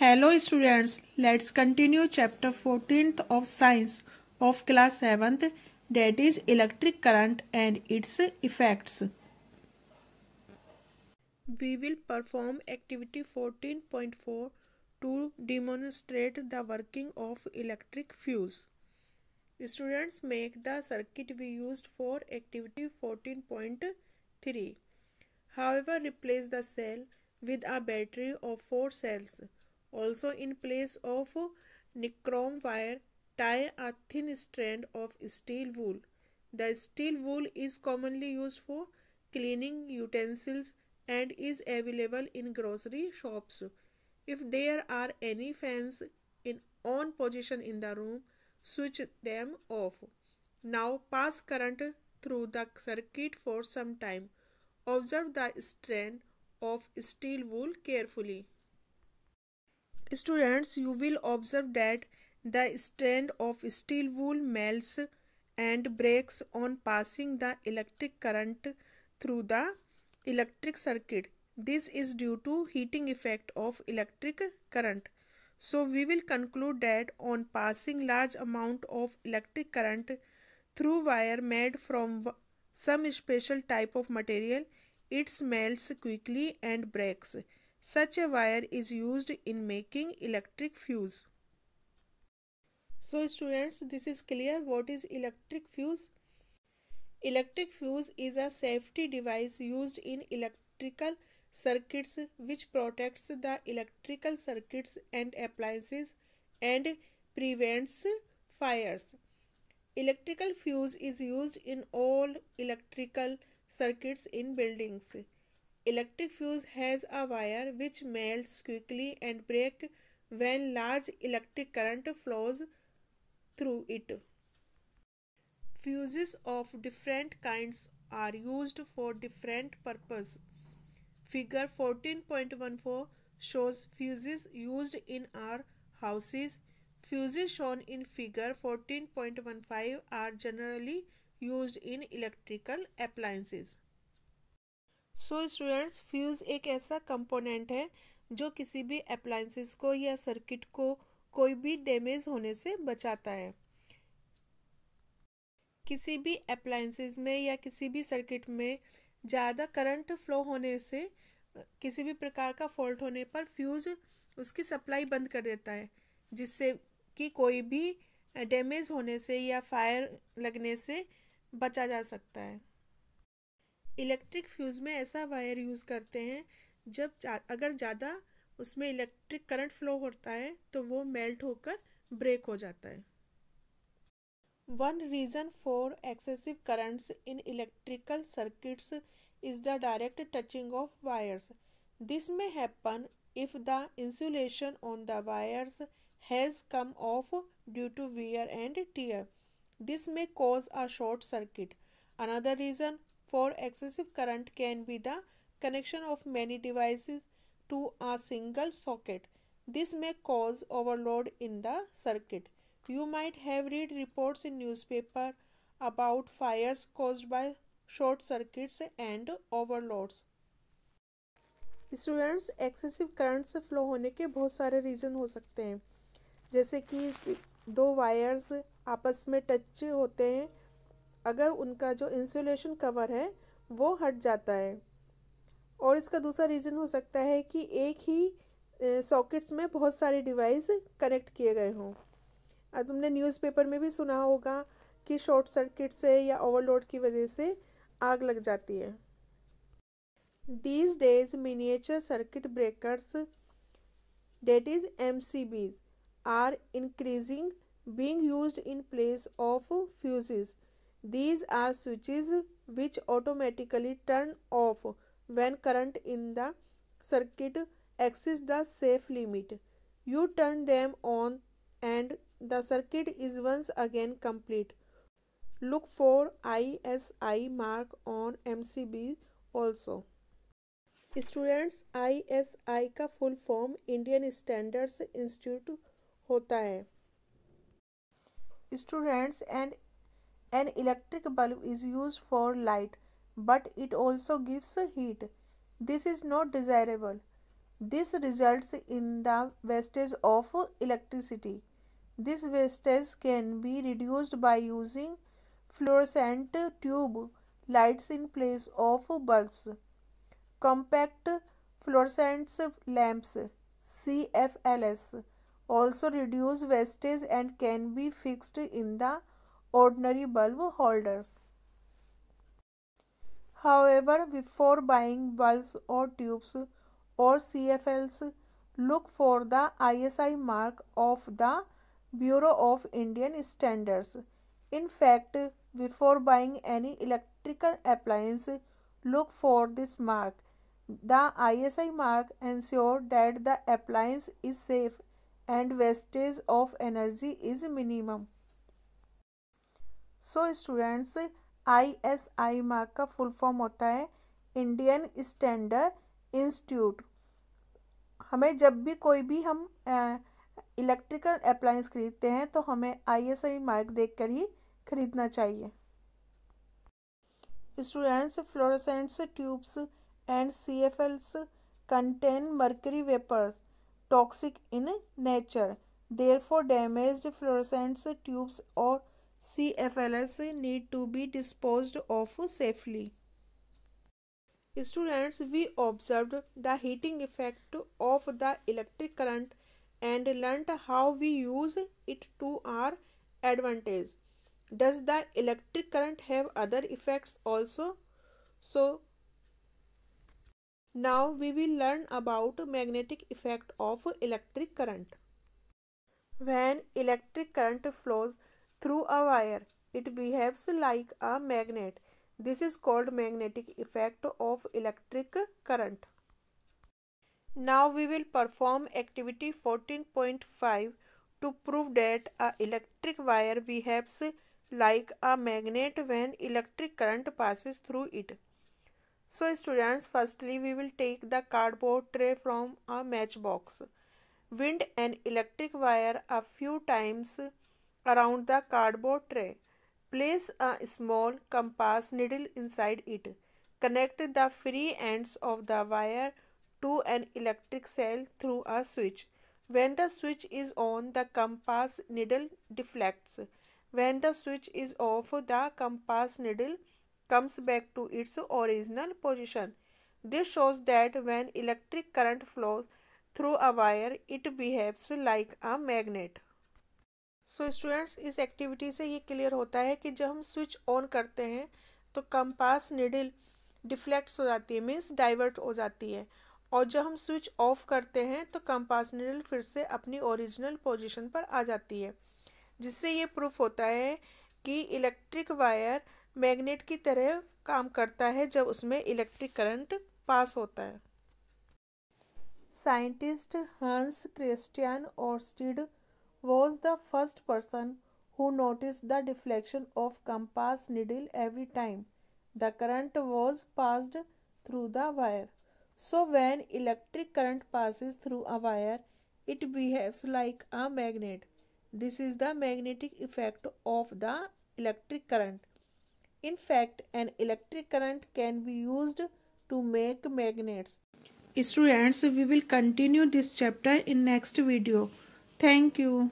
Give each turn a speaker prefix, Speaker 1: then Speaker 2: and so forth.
Speaker 1: Hello students, let's continue chapter 14th of science of class 7th that is electric current and its effects. We will perform activity 14.4 to demonstrate the working of electric fuse. Students make the circuit we used for activity 14.3. However, replace the cell with a battery of 4 cells also in place of nichrome wire, tie a thin strand of steel wool. The steel wool is commonly used for cleaning utensils and is available in grocery shops. If there are any fans in on position in the room, switch them off. Now pass current through the circuit for some time. Observe the strand of steel wool carefully students you will observe that the strand of steel wool melts and breaks on passing the electric current through the electric circuit this is due to heating effect of electric current so we will conclude that on passing large amount of electric current through wire made from some special type of material, it melts quickly and breaks. Such a wire is used in making electric fuse. So students, this is clear what is electric fuse. Electric fuse is a safety device used in electrical circuits which protects the electrical circuits and appliances and prevents fires. Electrical fuse is used in all electrical circuits in buildings. Electric fuse has a wire which melts quickly and breaks when large electric current flows through it. Fuses of different kinds are used for different purpose. Figure 14.14 shows fuses used in our houses. Fuses shown in figure 14.15 are generally used in electrical appliances. So students fuse एक ऐसा component है जो किसी भी appliances को या circuit को कोई भी डैमेज होने से बचाता है किसी भी अप्लाइंसिस में या किसी भी सर्किट में ज़्यादा करंट फ्लो होने से किसी भी प्रकार का फॉल्ट होने पर फ्यूज़ उसकी सप्लाई बंद कर देता है जिससे कि कोई भी डैमेज होने से या फायर लगने से बचा जा सकता है इलेक्ट्रिक फ्यूज़ में ऐसा वायर यूज़ करते हैं जब जा, अगर ज़्यादा उसमें इलेक्ट्रिक करंट फ्लो होता है तो वो मेल्ट होकर ब्रेक हो जाता है one reason for excessive currents in electrical circuits is the direct touching of wires this may happen if the insulation on the wires has come off due to wear and tear this may cause a short circuit another reason for excessive current can be the connection of many devices to a single socket. This may cause overload in the circuit. You might have read reports in newspaper about fires caused by short circuits and overloads. Students excessive current से flow होने के बहुत सारे reason हो सकते हैं जैसे कि दो वायर्स आपस में टच होते हैं अगर उनका जो इंसुलेशन कवर है वो हट जाता है और इसका दूसरा रीज़न हो सकता है कि एक ही सॉकेट्स में बहुत सारे डिवाइस कनेक्ट किए गए हों तुमने न्यूज़पेपर में भी सुना होगा कि शॉर्ट सर्किट से या ओवरलोड की वजह से आग लग जाती है these days miniature circuit breakers that is M C Bs are increasing being used in place of fuses These are switches which automatically turn off when current in the circuit exceeds the safe limit. You turn them on and the circuit is once again complete. Look for ISI mark on MCB also. students ISI का full form Indian Standards Institute होता है Students and an electric bulb is used for light, but it also gives heat. This is not desirable. This results in the wastage of electricity. This wastage can be reduced by using fluorescent tube lights in place of bulbs. Compact fluorescent lamps CFLS also reduce wastage and can be fixed in the ordinary bulb holders. However, before buying bulbs or tubes or CFLs, look for the ISI mark of the Bureau of Indian Standards. In fact, before buying any electrical appliance, look for this mark. The ISI mark ensures that the appliance is safe and wastage of energy is minimum. So students I S I mark का full form होता है Indian standard institute हमें जब भी कोई भी हम electrical appliance खरीदते हैं तो हमें आई एस आई मार्क देख कर ही खरीदना चाहिए students fluorescents tubes and C F Ls contain mercury vapours toxic in nature therefore damaged damage fluorescents tubes और CFLS need to be disposed of safely. Students, we observed the heating effect of the electric current and learnt how we use it to our advantage. Does the electric current have other effects also? So, now we will learn about magnetic effect of electric current. When electric current flows through a wire. It behaves like a magnet. This is called magnetic effect of electric current. Now we will perform activity 14.5 to prove that a electric wire behaves like a magnet when electric current passes through it. So students firstly we will take the cardboard tray from a matchbox. Wind an electric wire a few times around the cardboard tray. Place a small compass needle inside it. Connect the free ends of the wire to an electric cell through a switch. When the switch is on, the compass needle deflects. When the switch is off, the compass needle comes back to its original position. This shows that when electric current flows through a wire, it behaves like a magnet. So students इस activity से ये clear होता है कि जब हम switch on करते हैं तो कंपास निडिल डिफ्लेक्ट्स हो जाती है मीन्स डाइवर्ट हो जाती है और जब हम स्विच ऑफ करते हैं तो कंपास निडल फिर से अपनी ओरिजिनल पोजीशन पर आ जाती है जिससे ये प्रूफ होता है कि इलेक्ट्रिक वायर मैग्नेट की तरह काम करता है जब उसमें इलेक्ट्रिक करंट पास होता है scientist Hans Christian Oersted was the first person who noticed the deflection of compass needle every time the current was passed through the wire. So when electric current passes through a wire, it behaves like a magnet. This is the magnetic effect of the electric current. In fact, an electric current can be used to make magnets. Students, we will continue this chapter in next video. Thank you.